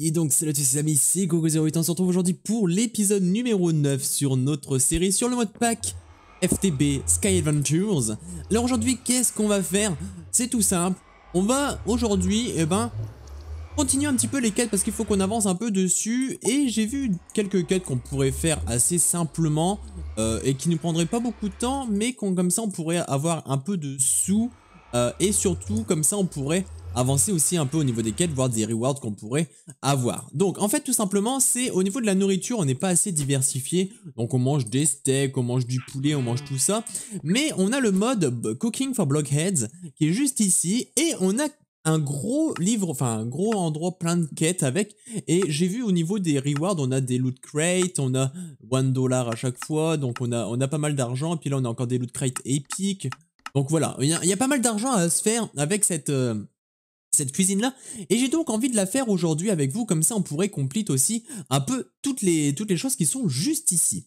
Et donc salut à tous les amis, c'est Gogo08, on se retrouve aujourd'hui pour l'épisode numéro 9 sur notre série sur le mode pack FTB Sky Adventures. Alors aujourd'hui qu'est-ce qu'on va faire C'est tout simple, on va aujourd'hui et eh ben, continuer un petit peu les quêtes parce qu'il faut qu'on avance un peu dessus et j'ai vu quelques quêtes qu'on pourrait faire assez simplement euh, et qui ne prendraient pas beaucoup de temps mais comme ça on pourrait avoir un peu de sous euh, et surtout comme ça on pourrait avancer aussi un peu au niveau des quêtes, voir des rewards qu'on pourrait avoir. Donc en fait tout simplement c'est au niveau de la nourriture on n'est pas assez diversifié, donc on mange des steaks, on mange du poulet, on mange tout ça, mais on a le mode Cooking for Blockheads qui est juste ici et on a un gros livre, enfin un gros endroit plein de quêtes avec. Et j'ai vu au niveau des rewards, on a des loot crates, on a 1 dollar à chaque fois, donc on a, on a pas mal d'argent. Et Puis là, on a encore des loot crates épiques. Donc voilà, il y, a, pas mal d'argent à se faire avec cette, euh, cette cuisine-là. Et j'ai donc envie de la faire aujourd'hui avec vous, comme ça on pourrait compléter aussi un peu toutes les, toutes les choses qui sont juste ici.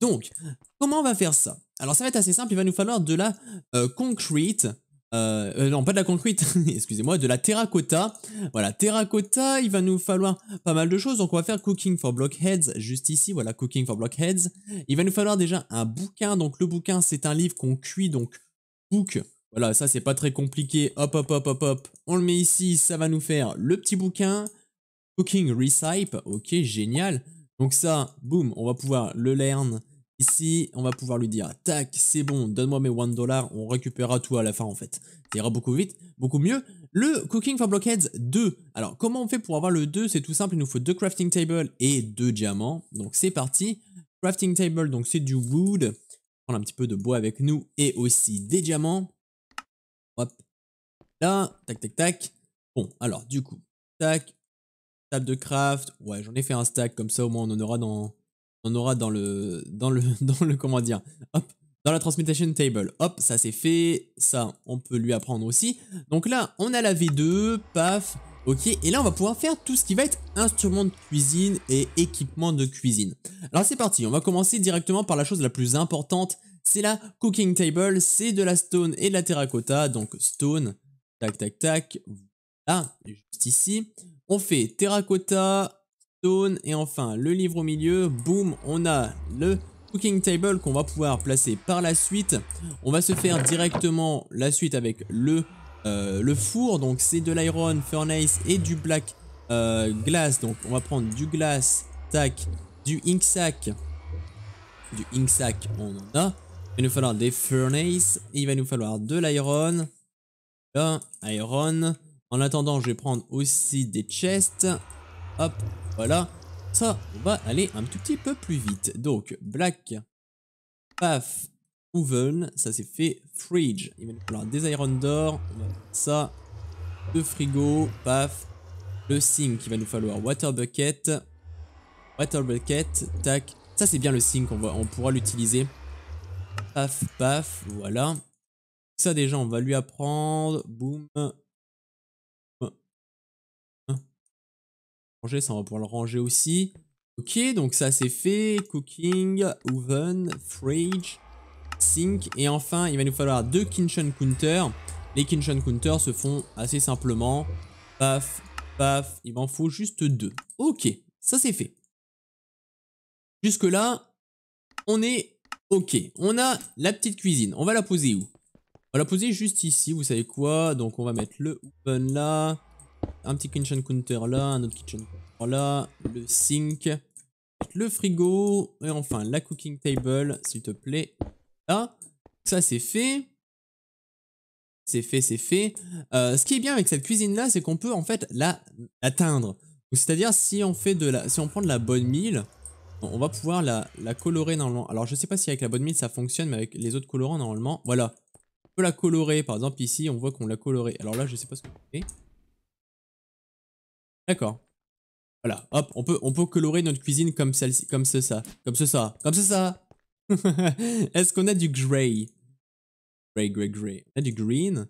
Donc, comment on va faire ça Alors ça va être assez simple, il va nous falloir de la euh, concrete, euh, euh, non, pas de la concrete, excusez-moi, de la terracotta. Voilà, terracotta, il va nous falloir pas mal de choses. Donc on va faire Cooking for Blockheads, juste ici, voilà, Cooking for Blockheads. Il va nous falloir déjà un bouquin. Donc le bouquin, c'est un livre qu'on cuit, donc book voilà, ça c'est pas très compliqué. Hop, hop, hop, hop, hop. On le met ici, ça va nous faire le petit bouquin. Cooking Recipe. Ok, génial. Donc ça, boum, on va pouvoir le learn ici. On va pouvoir lui dire, tac, c'est bon, donne-moi mes 1 dollar. On récupérera tout à la fin en fait. Ça ira beaucoup vite, beaucoup mieux. Le Cooking for Blockheads 2. Alors, comment on fait pour avoir le 2 C'est tout simple, il nous faut deux crafting tables et deux diamants. Donc c'est parti. Crafting table, donc c'est du wood. On prend un petit peu de bois avec nous et aussi des diamants. Hop. Là, tac, tac, tac. Bon, alors, du coup, tac, table de craft. Ouais, j'en ai fait un stack, comme ça au moins on en aura dans, on aura dans le, dans le, dans le, comment dire, hop, dans la transmutation table. Hop, ça c'est fait, ça on peut lui apprendre aussi. Donc là, on a la V2, paf, ok, et là on va pouvoir faire tout ce qui va être instrument de cuisine et équipement de cuisine. Alors c'est parti, on va commencer directement par la chose la plus importante c'est la cooking table, c'est de la stone et de la terracotta, donc stone, tac tac tac, là, juste ici. On fait terracotta, stone et enfin le livre au milieu, boum, on a le cooking table qu'on va pouvoir placer par la suite. On va se faire directement la suite avec le, euh, le four, donc c'est de l'iron furnace et du black euh, glass, donc on va prendre du glass, tac, du ink sac, du ink sac, on en a. Il va nous falloir des furnaces. Il va nous falloir de l'iron. Là, iron. En attendant, je vais prendre aussi des chests. Hop, voilà. Ça, on va aller un tout petit peu plus vite. Donc, black, paf, oven. Ça, c'est fait. Fridge. Il va nous falloir des iron d'or. ça. de frigo Paf. Le sink. Il va nous falloir water bucket. Water bucket. Tac. Ça, c'est bien le sink. va, on pourra l'utiliser Paf, paf, voilà. Ça déjà, on va lui apprendre. Boum. Ranger, ça on va pouvoir le ranger aussi. Ok, donc ça c'est fait. Cooking, oven, fridge, sink. Et enfin, il va nous falloir deux kitchen counter Les kitchen counter se font assez simplement. Paf, paf, il m'en faut juste deux. Ok, ça c'est fait. Jusque là, on est Ok, on a la petite cuisine. On va la poser où On va la poser juste ici, vous savez quoi Donc on va mettre le open là, un petit kitchen counter là, un autre kitchen counter là, le sink, le frigo, et enfin la cooking table, s'il te plaît. Là, ça c'est fait. C'est fait, c'est fait. Euh, ce qui est bien avec cette cuisine là, c'est qu'on peut en fait la atteindre. C'est-à-dire si on fait de la, si on prend de la bonne mille, on va pouvoir la, colorer normalement. Alors je sais pas si avec la bonne mille, ça fonctionne, mais avec les autres colorants normalement, voilà. On peut la colorer, par exemple ici on voit qu'on l'a coloré Alors là je sais pas ce que c'est. D'accord. Voilà, hop, on peut, on peut colorer notre cuisine comme celle-ci, comme ce ça, comme ce ça, comme ce ça. Est-ce qu'on a du grey Grey, grey, grey. On a du green.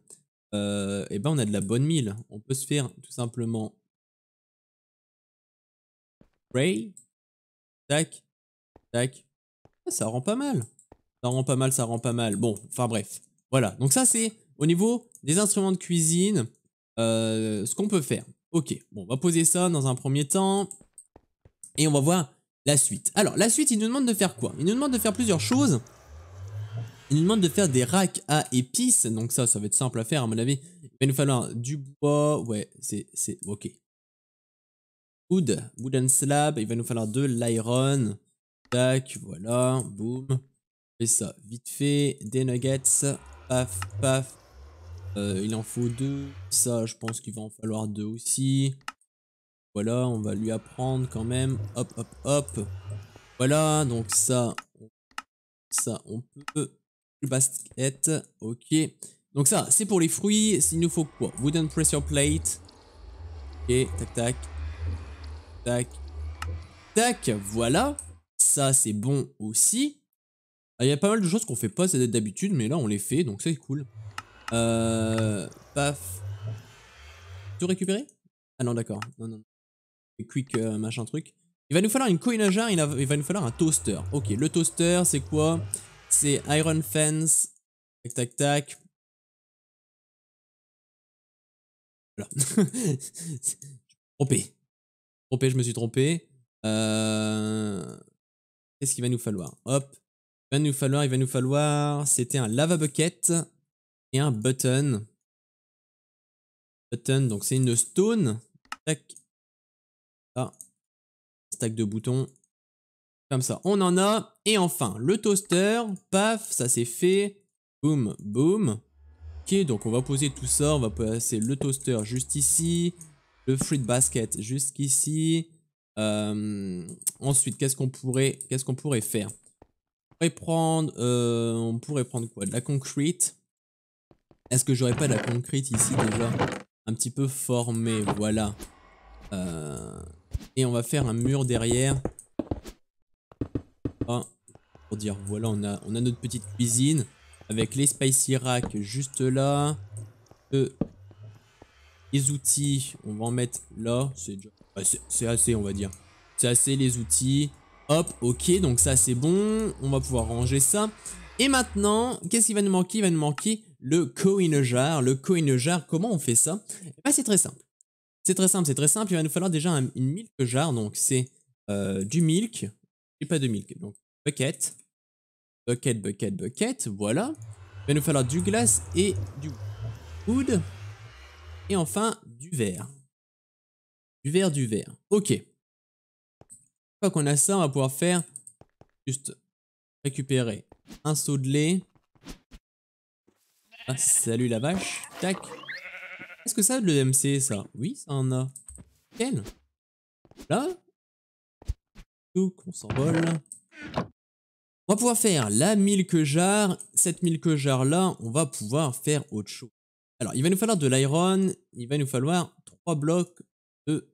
Euh, eh et ben on a de la bonne mille. On peut se faire tout simplement grey Tac. Tac. Ah, ça rend pas mal. Ça rend pas mal, ça rend pas mal. Bon, enfin bref. Voilà. Donc ça, c'est au niveau des instruments de cuisine, euh, ce qu'on peut faire. Ok. Bon, on va poser ça dans un premier temps. Et on va voir la suite. Alors, la suite, il nous demande de faire quoi Il nous demande de faire plusieurs choses. Il nous demande de faire des racks à épices. Donc ça, ça va être simple à faire à mon avis. Il va nous falloir du bois. Ouais, c'est... Ok, Wood, Wooden Slab, il va nous falloir de l'iron. Tac, voilà, boum. Et ça, vite fait, des nuggets, paf, paf. Euh, il en faut deux, ça je pense qu'il va en falloir deux aussi. Voilà, on va lui apprendre quand même. Hop, hop, hop. Voilà, donc ça, ça on peut. Le basket, ok. Donc ça, c'est pour les fruits. Il nous faut quoi Wooden pressure plate. Ok, tac, tac. Tac. Tac. Voilà. Ça, c'est bon aussi. Ah, il y a pas mal de choses qu'on fait pas c'est d'habitude, mais là, on les fait, donc c'est cool. Euh... Paf. Tout récupéré Ah non, d'accord. Non, non. Quick, euh, machin truc. Il va nous falloir une coinage. il il, va nous falloir un toaster. Ok, le toaster, c'est quoi C'est Iron Fence. Tac, tac, tac. Voilà. trompé, je me suis trompé. Euh, qu'est-ce qu'il va nous falloir Hop. Il va nous falloir, il va nous falloir... C'était un lava bucket et un button. Button, donc c'est une stone. Tac. Ah. Stack de boutons. Comme ça, on en a. Et enfin, le toaster. Paf, ça c'est fait. Boum, boum. Ok, donc on va poser tout ça. On va placer le toaster juste ici fruit basket jusqu'ici. Euh, ensuite, qu'est-ce qu'on pourrait, qu'est-ce qu'on pourrait faire on pourrait, prendre, euh, on pourrait prendre quoi De la concrete. Est-ce que j'aurais pas de la concrete ici déjà Un petit peu formée, voilà. Euh, et on va faire un mur derrière. Ah, pour dire, voilà, on a, on a notre petite cuisine. Avec les spicy racks juste là. Les outils, on va en mettre là. Bah, c'est assez, on va dire. C'est assez les outils. Hop, ok, donc ça c'est bon. On va pouvoir ranger ça. Et maintenant, qu'est-ce qui va nous manquer Il va nous manquer le coin jar. Le coin jar, comment on fait ça bah, C'est très simple. C'est très simple, c'est très simple. Il va nous falloir déjà une milk jar. Donc c'est euh, du milk. Et pas de milk. Donc bucket. Bucket, bucket, bucket. Voilà. Il va nous falloir du glace et du wood. Et enfin, du verre Du verre du verre Ok. Une qu'on a ça, on va pouvoir faire juste récupérer un seau de lait. Ah, salut la vache. Tac. Est-ce que ça de l'EMC, ça Oui, ça en a. Quel Là Tout on s'envole. On va pouvoir faire la que jar. Cette que jar là, on va pouvoir faire autre chose. Alors, il va nous falloir de l'iron, il va nous falloir 3 blocs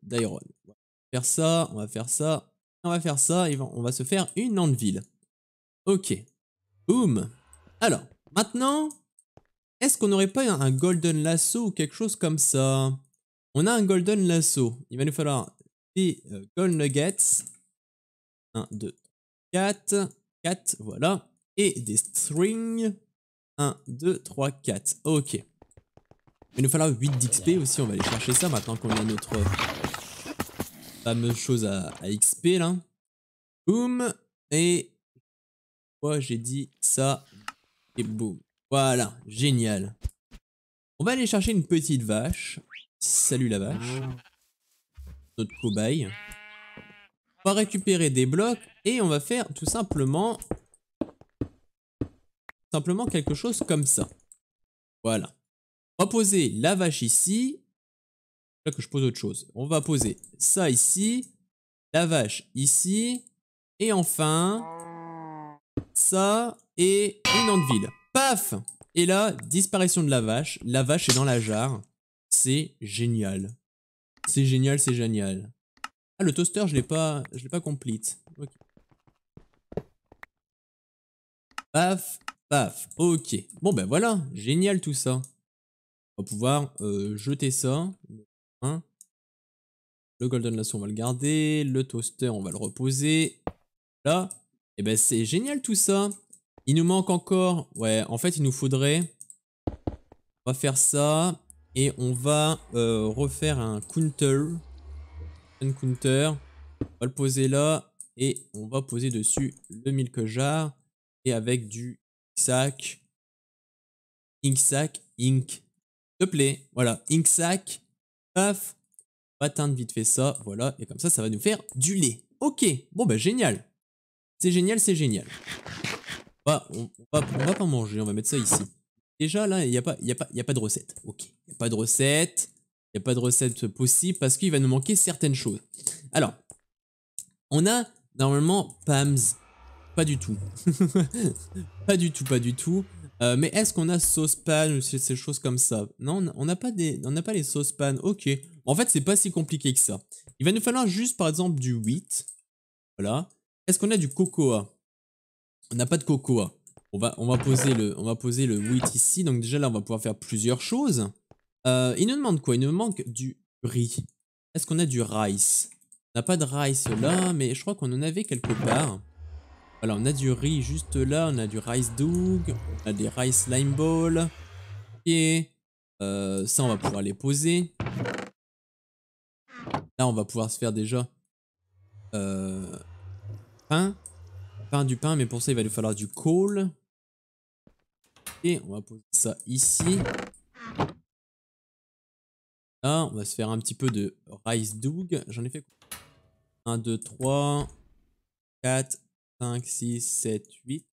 d'iron. On va faire ça, on va faire ça, on va faire ça, on va se faire une anvil. Ok. Boum Alors, maintenant, est-ce qu'on n'aurait pas un golden lasso ou quelque chose comme ça On a un golden lasso. Il va nous falloir des euh, gold nuggets. 1, 2, 4. 4, voilà. Et des strings. 1, 2, 3, 4. Ok. Il nous falloir 8 d'XP aussi, on va aller chercher ça maintenant qu'on a notre fameuse chose à, XP là. Boum Et... Quoi, j'ai dit ça et boum. Voilà, génial. On va aller chercher une petite vache. Salut la vache. Notre cobaye. On va récupérer des blocs et on va faire tout simplement... Simplement quelque chose comme ça. Voilà poser la vache ici. Là que je pose autre chose. On va poser ça ici. La vache ici. Et enfin, ça et une ville. Paf Et là, disparition de la vache. La vache est dans la jarre. C'est génial. C'est génial, c'est génial. Ah, le toaster, je l'ai pas, je l'ai pas complete. Paf, paf. Ok. Bon ben voilà, génial tout ça. On va pouvoir euh, jeter ça. Hein. le Golden Lasso, on va le garder. Le Toaster, on va le reposer. Là. Et eh ben, c'est génial tout ça. Il nous manque encore... Ouais, en fait, il nous faudrait... On va faire ça. Et on va euh, refaire un counter. Un counter. On va le poser là. Et on va poser dessus le milk jar. Et avec du sac. Ink sac. Ink plaît. Voilà, ink sac, paf, on vite fait ça, voilà, et comme ça, ça va nous faire du lait. Ok, bon bah génial. C'est génial, c'est génial. on, va, pas manger, on va mettre ça ici. Déjà là, il n'y a, pas, y a, pas, y a pas de recette. Ok, il a pas de recette. Il n'y a pas de recette possible parce qu'il va nous manquer certaines choses. Alors, on a normalement PAMS. Pas du tout. pas du tout, pas du tout. Euh, mais est-ce qu'on a saucepan ou ces choses comme ça Non, on n'a pas, des, on pas les saucepan. Ok. En fait, c'est pas si compliqué que ça. Il va nous falloir juste, par exemple, du wheat. Voilà. Est-ce qu'on a du cocoa On n'a pas de cocoa. On va, on, va poser le, on va poser le wheat ici. Donc déjà, là, on va pouvoir faire plusieurs choses. Euh, il nous demande quoi Il nous manque du riz. Est-ce qu'on a du rice On n'a pas de rice là, mais je crois qu'on en avait quelque part. Voilà, on a du riz juste là, on a du rice doug, on a des rice lime balls. Ok, euh, ça on va pouvoir les poser. Là on va pouvoir se faire déjà euh, pain, pain du pain, mais pour ça il va nous falloir du coal. Et on va poser ça ici. Là, on va se faire un petit peu de rice doug. J'en ai fait quoi 1, 2, 3, 4, 5, 6, 7, 8.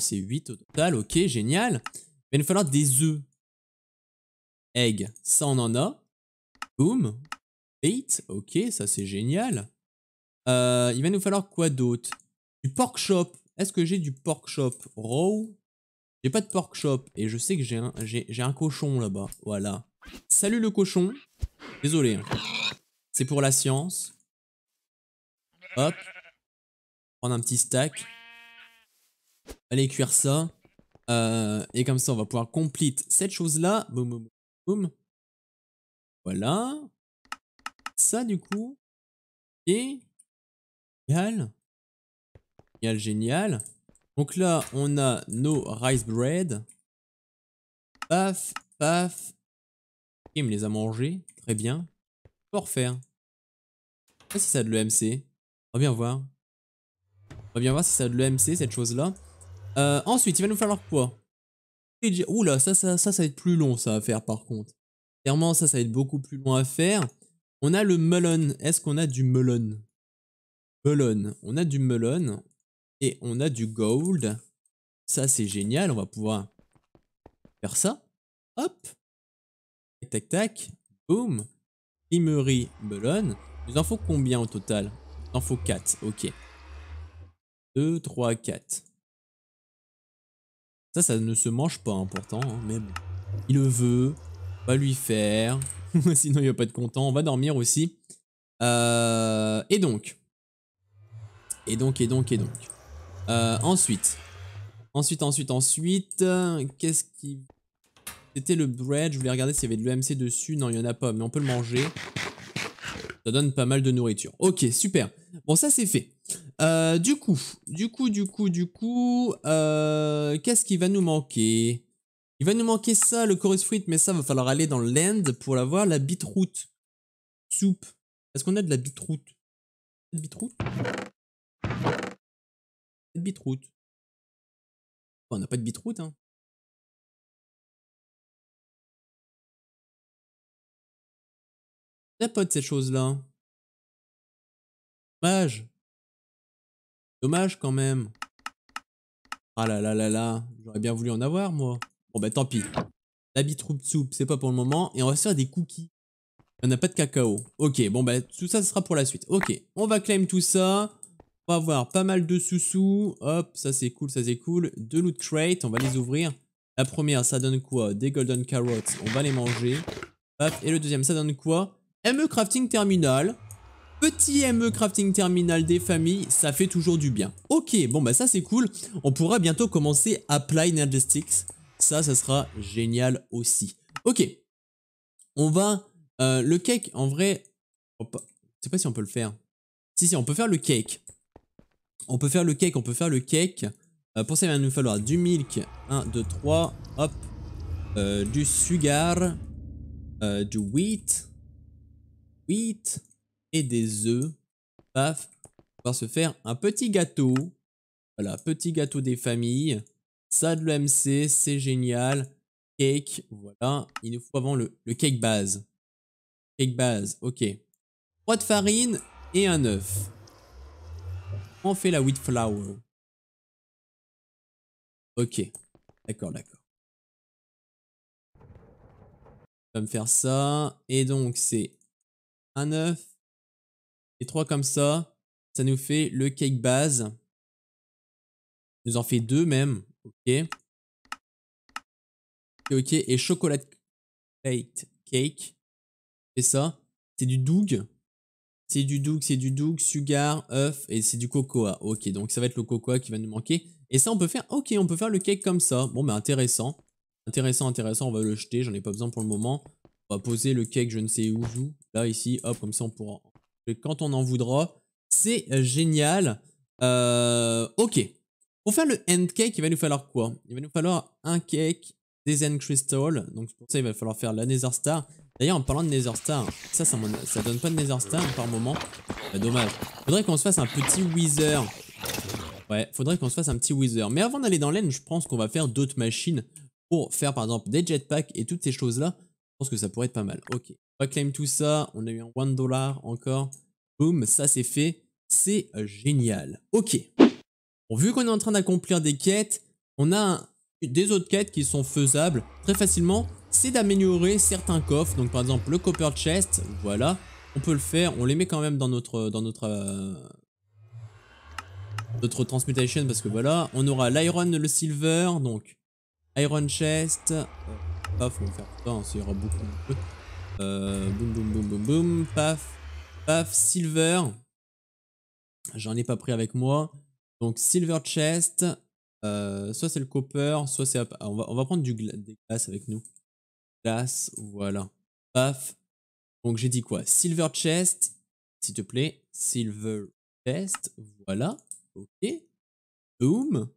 c'est 8 au total, ok, génial. Il va nous falloir des œufs. Egg, ça on en a. Boom. 8 ok, ça c'est génial. Euh, il va nous falloir quoi d'autre Du pork chop. Est-ce que j'ai du pork chop raw J'ai pas de pork chop et je sais que j'ai un, j'ai, un cochon là-bas. Voilà. Salut le cochon. Désolé. Hein. C'est pour la science. Hop prendre un petit stack. Allez cuire ça. Euh, et comme ça, on va pouvoir complete cette chose-là. Boum, boum, boum. Voilà. Ça, du coup. Et... Génial. Génial, génial. Donc là, on a nos rice bread. Paf, paf. Il me les a mangés. Très bien. Pour faire. ça de l'EMC. On va bien voir. On va bien voir si ça a de l'EMC, cette chose-là. Euh, ensuite, il va nous falloir quoi Oula, ça, ça, ça, ça va être plus long, ça, à faire, par contre. Clairement, ça, ça va être beaucoup plus long à faire. On a le melon. Est-ce qu'on a du melon Melon. On a du melon. Et on a du gold. Ça, c'est génial. On va pouvoir faire ça. Hop. Tac, tac, tac. Boom. Primerie melon. Il nous en faut combien au total Il en faut 4. Ok. 2, 3, 4. Ça, ça ne se mange pas Important. Hein, pourtant, hein, mais Il le veut, on va lui faire, sinon il va pas être content, on va dormir aussi. Euh, et donc, et donc, et donc, et donc. Euh, ensuite, ensuite, ensuite, ensuite, qu'est-ce qui... C'était le bread, je voulais regarder s'il y avait de l'EMC dessus, non il y en a pas, mais on peut le manger. Ça donne pas mal de nourriture. Ok, super. Bon, ça c'est fait. Euh, du coup, du coup, du coup, du coup, euh, qu'est-ce qui va nous manquer Il va nous manquer ça, le chorus fruit, mais ça, va falloir aller dans l'end pour l'avoir. La bitroute. Soupe. Est-ce qu'on a de la bitroute De Beetroot on n'a pas de bitroute, hein. On n'a pas de ces choses-là. Mage. Dommage quand même. Ah là là là là, j'aurais bien voulu en avoir moi. Bon bah tant pis. La de soupe, c'est pas pour le moment. Et on va se faire des cookies. On a pas de cacao. Ok, bon bah tout ça, ce sera pour la suite. Ok, on va claim tout ça. On va avoir pas mal de sous-sous. Hop, ça c'est cool, ça c'est cool. Deux loot crates, on va les ouvrir. La première, ça donne quoi Des golden carrots, on va les manger. et le deuxième, ça donne quoi ME crafting terminal. Petit ME crafting terminal des familles, ça fait toujours du bien. Ok, bon bah ça c'est cool. On pourra bientôt commencer à apply Energistics. Ça, ça sera génial aussi. Ok. On va... Euh, le cake, en vrai... Je sais pas si on peut le faire. Si, si, on peut faire le cake. On peut faire le cake, on peut faire le cake. Euh, pour ça, il va nous falloir du milk. 1, 2, 3. Hop. Euh, du sugar. du wheat. Wheat et des œufs. Paf, on va se faire un petit gâteau. Voilà, petit gâteau des familles. Ça de l'OMC, c'est génial. Cake, voilà. Il nous faut avant le, cake base. Cake base, ok. Trois de farine et un oeuf On fait la wheat flour. Ok, d'accord, d'accord. On va me faire ça. Et donc, c'est un oeuf et trois comme ça, ça nous fait le cake base. Nous en fait deux même. Ok. Ok, Et chocolat cake. C'est ça. C'est du doug. C'est du doug, c'est du doug, sugar, œuf et c'est du cocoa. Ok, donc ça va être le cocoa qui va nous manquer. Et ça, on peut faire... Ok, on peut faire le cake comme ça. Bon, mais intéressant. Intéressant, intéressant. On va le jeter. J'en ai pas besoin pour le moment. On va poser le cake je ne sais où. Là, ici. Hop, comme ça, on pourra quand on en voudra. C'est euh, génial. Euh, ok. Pour faire le end cake, il va nous falloir quoi Il va nous falloir un cake, des end crystals. Donc pour ça, il va falloir faire la nether star. D'ailleurs, en parlant de nether star, ça, ça, donne pas de nether star hein, par moment. Bah, dommage. Faudrait qu'on se fasse un petit wither. Ouais, faudrait qu'on se fasse un petit wither. Mais avant d'aller dans l'end, je pense qu'on va faire d'autres machines pour faire par exemple des jetpacks et toutes ces choses là. Je pense que ça pourrait être pas mal. Ok claim tout ça. On a eu un 1 dollar encore. Boum, ça c'est fait. C'est euh, génial. Ok. vu qu'on est en train d'accomplir des quêtes, on a des autres quêtes qui sont faisables très facilement. C'est d'améliorer certains coffres. Donc par exemple le Copper Chest, voilà. On peut le faire. On les met quand même dans notre... Dans notre euh, transmutation parce que voilà on aura l'iron le silver donc iron chest euh, on faire ça ça ira beaucoup euh, Boom, boum, boum, boum, boum, Paf, paf, silver. J'en ai pas pris avec moi. Donc, silver chest. Euh, soit c'est le copper, soit c'est... On va, on va prendre du des glaces avec nous. Glace, voilà. Paf. Donc, j'ai dit quoi Silver chest, s'il te plaît. Silver chest, voilà. Ok. Boom.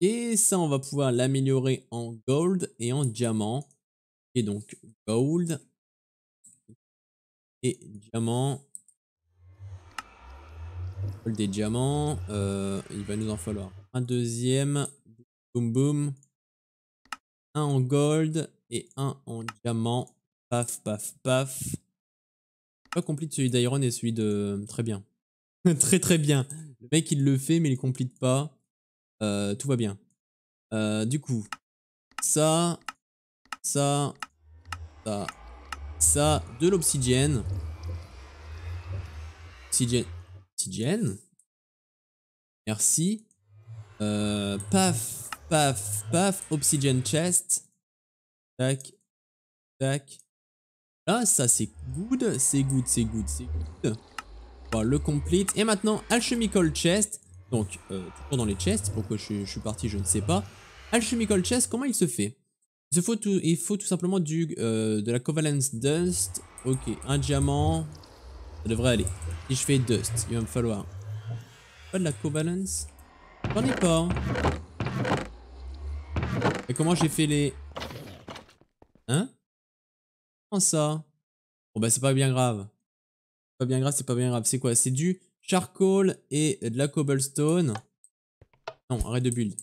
Et ça, on va pouvoir l'améliorer en gold et en diamant. Et donc gold et diamant. Gold et diamant. Euh, il va nous en falloir un deuxième. Boom, boom. Un en gold et un en diamant. Paf paf paf. Pas complete celui d'iron et celui de... Très bien. très très bien. Le mec il le fait mais il complique pas. Euh, tout va bien. Euh, du coup, ça, ça, ça, ça, de l'obsidienne. Obsidienne. Obsidienne. Merci. Euh, paf, paf, paf, oxygène chest. Tac, tac. Là, ah, ça c'est good, c'est good, c'est good, c'est good. Voilà, le complete. Et maintenant, alchemical chest. Donc, euh, toujours dans les chests. Pourquoi je, je suis parti, je ne sais pas. Alchemical chest, comment il se fait il faut tout, il faut tout simplement du, euh, de la Covalence Dust. Ok, un diamant. Ça devrait aller. Si je fais Dust, il va me falloir... Pas de la Covalence J'en ai pas. Et comment j'ai fait les... Hein Comment ça Bon bah c'est pas bien grave. Pas bien grave, c'est pas bien grave. C'est quoi C'est du charcoal et de la cobblestone. Non, arrête de build.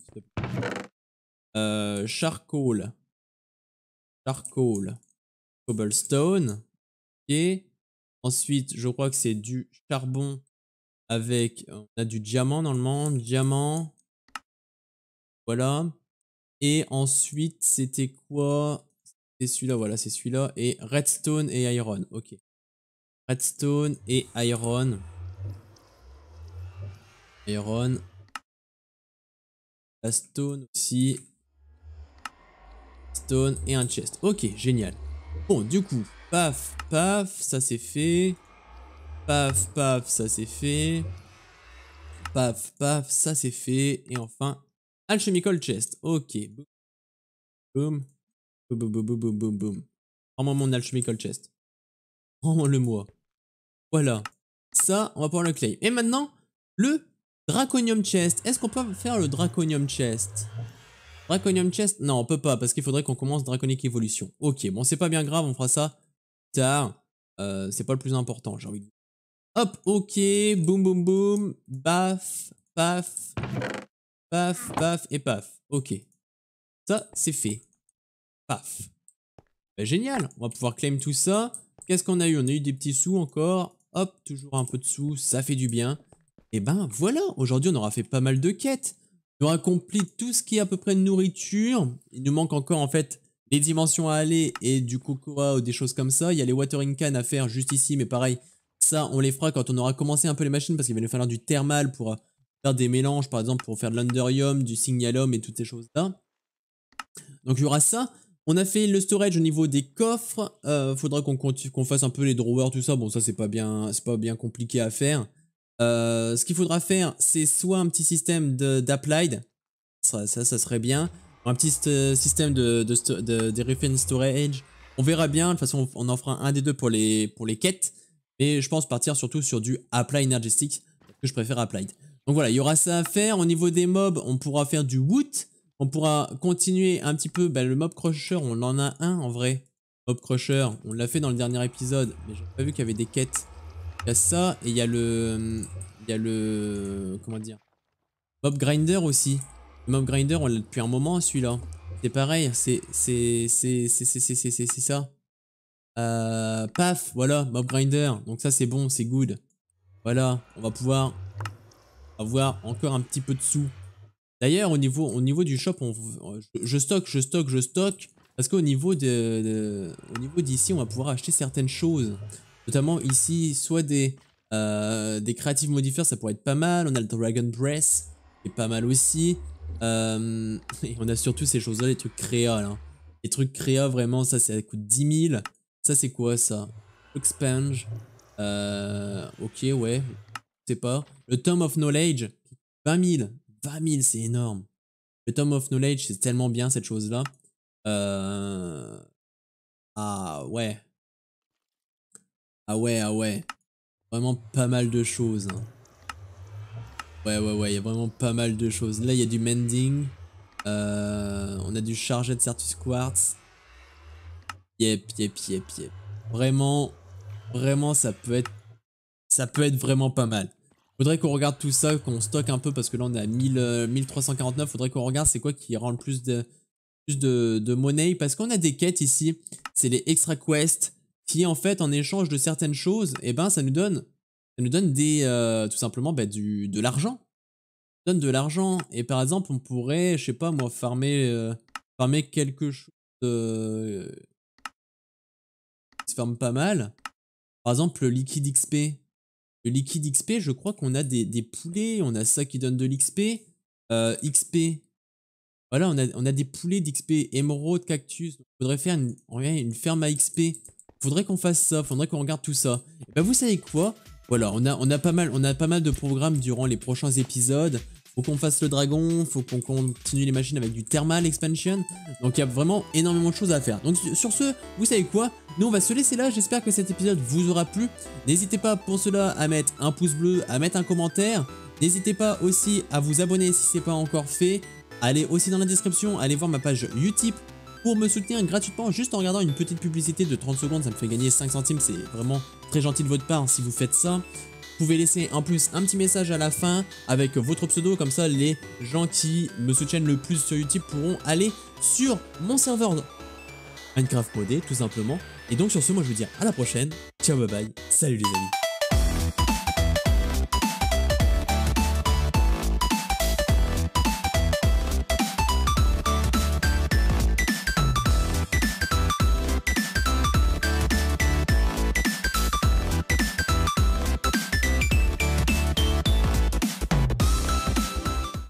Euh, charcoal charcoal, cobblestone. Et ensuite, je crois que c'est du charbon avec... On a du diamant normalement, diamant. Voilà. Et ensuite, c'était quoi C'est celui-là, voilà, c'est celui-là. Et redstone et iron, ok. Redstone et iron. Iron. La stone aussi stone et un chest. Ok, génial. Bon, du coup, paf, paf, ça c'est fait. Paf, paf, ça c'est fait. Paf, paf, ça c'est fait. Et enfin, alchemical chest. Ok. Boom. Boum, boum, boum, boum, boum, boum. Prends-moi mon alchemical chest. Prends-le-moi. Voilà. Ça, on va prendre le claim. Et maintenant, le draconium chest. Est-ce qu'on peut faire le draconium chest Draconium Chest Non, on peut pas, parce qu'il faudrait qu'on commence draconique Evolution. Ok, bon, c'est pas bien grave, on fera ça tard. Euh, c'est pas le plus important, j'ai envie de Hop, ok, boum, boum, boum, baf, paf, paf, paf et paf. Ok. Ça, c'est fait. Paf. Bah, génial, on va pouvoir claim tout ça. Qu'est-ce qu'on a eu On a eu des petits sous encore. Hop, toujours un peu de sous, ça fait du bien. Et eh ben voilà, aujourd'hui on aura fait pas mal de quêtes nous accompli tout ce qui est à peu près de nourriture. Il nous manque encore en fait les dimensions à aller et du cocoa ou des choses comme ça. Il y a les watering cans à faire juste ici, mais pareil, ça on les fera quand on aura commencé un peu les machines parce qu'il va nous falloir du thermal pour euh, faire des mélanges, par exemple pour faire de l'underium, du signalum et toutes ces choses-là. Donc il y aura ça. On a fait le storage au niveau des coffres. il euh, faudra qu'on fasse un peu les drawers, tout ça. Bon, ça c'est pas bien, c'est pas bien compliqué à faire. Euh, ce qu'il faudra faire, c'est soit un petit système d'applied, ça, ça, serait bien, un petit euh, système de, de, storage, on verra bien, de toute façon on en fera un des deux pour les, pour les quêtes, mais je pense partir surtout sur du apply parce que je préfère applied. Donc voilà, il y aura ça à faire, au niveau des mobs, on pourra faire du woot on pourra continuer un petit peu, ben, le mob crusher, on en a un en vrai, mob crusher, on l'a fait dans le dernier épisode, mais j'ai pas vu qu'il y avait des quêtes il y a ça et il y a le... y a le... Comment dire Mob Grinder aussi. Mob Grinder, on l'a depuis un moment celui-là. C'est pareil, c'est c'est ça. Euh, paf, voilà, Mob Grinder. Donc ça c'est bon, c'est good. Voilà, on va pouvoir avoir encore un petit peu de sous. D'ailleurs, au niveau, au niveau du shop, on, je, stocke, je stocke, je stocke. Parce qu'au niveau de, au niveau d'ici, on va pouvoir acheter certaines choses. Notamment ici, soit des, euh, des creative modifier ça pourrait être pas mal. On a le Dragon dress qui est pas mal aussi. Euh, on a surtout ces choses-là, les trucs créa. Hein. Les trucs créa, vraiment, ça, ça coûte 10 000. Ça, c'est quoi, ça Expange. Euh, ok, ouais. c'est pas. Le Tome of Knowledge, 20 000. 20 000, c'est énorme. Le Tome of Knowledge, c'est tellement bien, cette chose-là. Euh, ah, ouais. Ah ouais, ah ouais. Vraiment pas mal de choses. Hein. Ouais, ouais, ouais, il y a vraiment pas mal de choses. Là, il y a du mending. Euh, on a du chargé de Certus Quartz. Yep, yep, yep, yep. Vraiment, vraiment, ça peut être... Ça peut être vraiment pas mal. Faudrait qu'on regarde tout ça, qu'on stocke un peu, parce que là, on est à 1000, 1349. Euh, Faudrait qu'on regarde c'est quoi qui rend le plus de, plus de, de monnaie. Parce qu'on a des quêtes ici. C'est les extra quests qui en fait en échange de certaines choses, et eh ben ça nous donne, ça nous donne des, euh, tout simplement ben, du, de l'argent. Donne de l'argent et par exemple on pourrait, je sais pas moi, farmer, euh, farmer quelque chose euh, qui se ferme pas mal. Par exemple le liquide XP. Le liquide XP, je crois qu'on a des, des, poulets, on a ça qui donne de l'XP. XP. Voilà, on a, on a des poulets d'XP, émeraude, cactus. faudrait faire une ferme à XP. Faudrait qu'on fasse ça, faudrait qu'on regarde tout ça. Et eh bah ben, vous savez quoi Voilà, on a, on, a pas mal, on a pas mal de programmes durant les prochains épisodes. Faut qu'on fasse le dragon, faut qu'on continue les machines avec du thermal expansion. Donc il y a vraiment énormément de choses à faire. Donc sur ce, vous savez quoi Nous on va se laisser là, j'espère que cet épisode vous aura plu. N'hésitez pas pour cela à mettre un pouce bleu, à mettre un commentaire. N'hésitez pas aussi à vous abonner si ce n'est pas encore fait. Allez aussi dans la description, allez voir ma page Utip pour me soutenir gratuitement juste en regardant une petite publicité de 30 secondes, ça me fait gagner 5 centimes, c'est vraiment très gentil de votre part si vous faites ça. Vous pouvez laisser en plus un petit message à la fin avec votre pseudo, comme ça les gens qui me soutiennent le plus sur YouTube pourront aller sur mon serveur Minecraft Podé tout simplement. Et donc sur ce, moi je vous dis à la prochaine, ciao bye bye, salut les amis